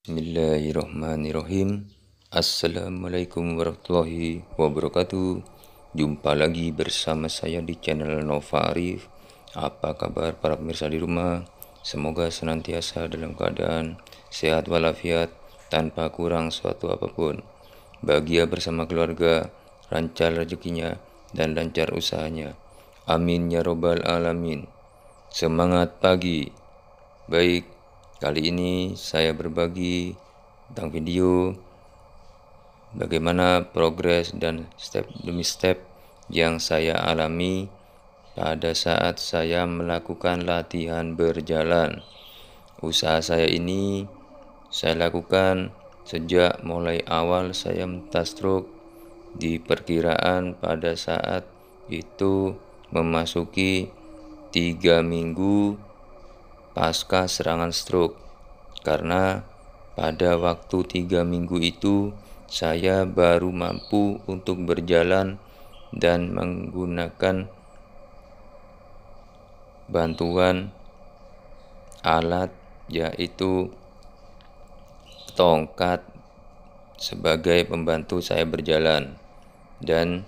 Bismillahirrahmanirrahim. Assalamualaikum warahmatullahi wabarakatuh. Jumpa lagi bersama saya di channel Nova Arif. Apa kabar para pemirsa di rumah? Semoga senantiasa dalam keadaan sehat walafiat tanpa kurang suatu apapun. Bahagia bersama keluarga, lancar rezekinya dan lancar usahanya. Amin ya robbal alamin. Semangat pagi. Baik, Kali ini saya berbagi tentang video bagaimana progres dan step demi step yang saya alami pada saat saya melakukan latihan berjalan. Usaha saya ini saya lakukan sejak mulai awal saya mentas stroke di perkiraan pada saat itu memasuki tiga minggu pasca serangan stroke karena pada waktu tiga minggu itu saya baru mampu untuk berjalan dan menggunakan bantuan alat yaitu tongkat sebagai pembantu saya berjalan dan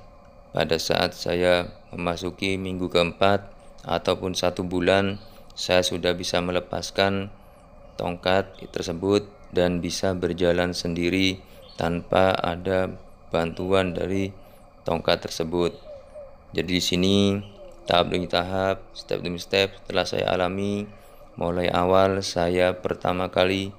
pada saat saya memasuki minggu keempat ataupun satu bulan saya sudah bisa melepaskan tongkat tersebut dan bisa berjalan sendiri tanpa ada bantuan dari tongkat tersebut. Jadi di sini tahap demi tahap, step demi step telah saya alami mulai awal saya pertama kali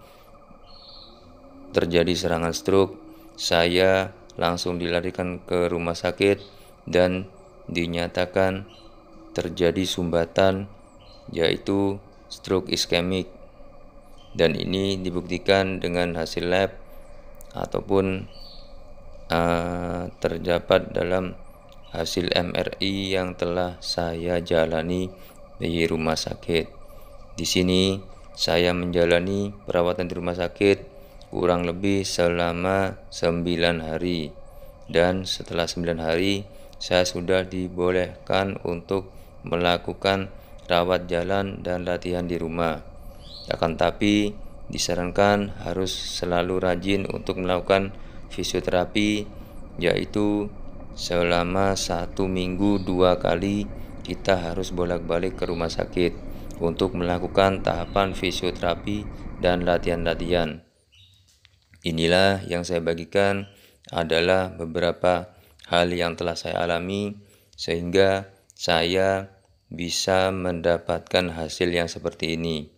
terjadi serangan stroke, saya langsung dilarikan ke rumah sakit dan dinyatakan terjadi sumbatan yaitu stroke iskemik dan ini dibuktikan dengan hasil lab ataupun uh, terdapat dalam hasil MRI yang telah saya jalani di rumah sakit. Di sini saya menjalani perawatan di rumah sakit kurang lebih selama 9 hari dan setelah 9 hari saya sudah dibolehkan untuk melakukan rawat jalan, dan latihan di rumah. Akan tapi, disarankan harus selalu rajin untuk melakukan fisioterapi, yaitu selama satu minggu dua kali kita harus bolak-balik ke rumah sakit untuk melakukan tahapan fisioterapi dan latihan-latihan. Inilah yang saya bagikan adalah beberapa hal yang telah saya alami sehingga saya bisa mendapatkan hasil yang seperti ini.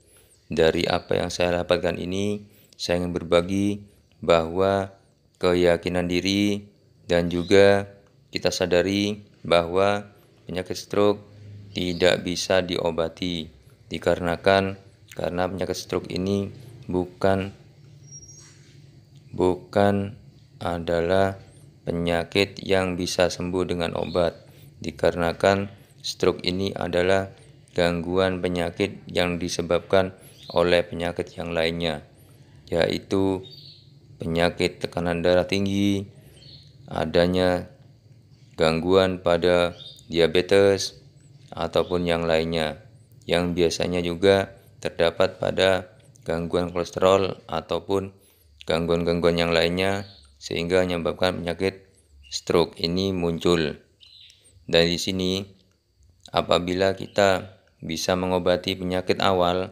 Dari apa yang saya dapatkan ini, saya ingin berbagi bahwa keyakinan diri dan juga kita sadari bahwa penyakit stroke tidak bisa diobati dikarenakan karena penyakit stroke ini bukan bukan adalah penyakit yang bisa sembuh dengan obat dikarenakan Stroke ini adalah gangguan penyakit yang disebabkan oleh penyakit yang lainnya, yaitu penyakit tekanan darah tinggi, adanya gangguan pada diabetes, ataupun yang lainnya, yang biasanya juga terdapat pada gangguan kolesterol ataupun gangguan-gangguan yang lainnya, sehingga menyebabkan penyakit stroke ini muncul. Dan di sini Apabila kita bisa mengobati penyakit awal,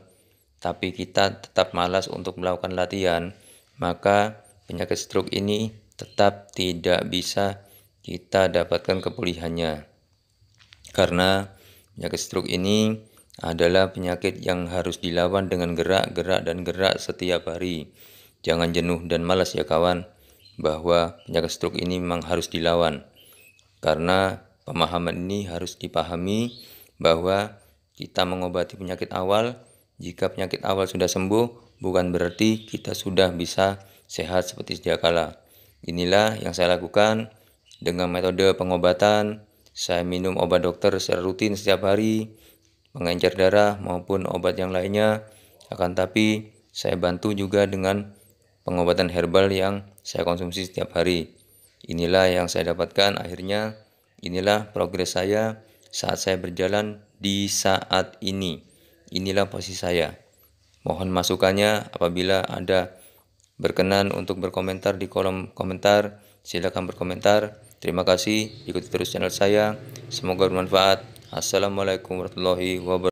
tapi kita tetap malas untuk melakukan latihan, maka penyakit stroke ini tetap tidak bisa kita dapatkan kepulihannya. Karena penyakit stroke ini adalah penyakit yang harus dilawan dengan gerak-gerak dan gerak setiap hari. Jangan jenuh dan malas ya kawan, bahwa penyakit stroke ini memang harus dilawan. Karena Pemahaman ini harus dipahami bahwa kita mengobati penyakit awal. Jika penyakit awal sudah sembuh, bukan berarti kita sudah bisa sehat seperti sedia kala. Inilah yang saya lakukan dengan metode pengobatan. Saya minum obat dokter secara rutin setiap hari, mengencer darah maupun obat yang lainnya. Akan tapi, saya bantu juga dengan pengobatan herbal yang saya konsumsi setiap hari. Inilah yang saya dapatkan akhirnya Inilah progres saya saat saya berjalan di saat ini. Inilah posisi saya. Mohon masukannya apabila ada berkenan untuk berkomentar di kolom komentar. Silakan berkomentar. Terima kasih. Ikuti terus channel saya. Semoga bermanfaat. Assalamualaikum warahmatullahi wabarakatuh.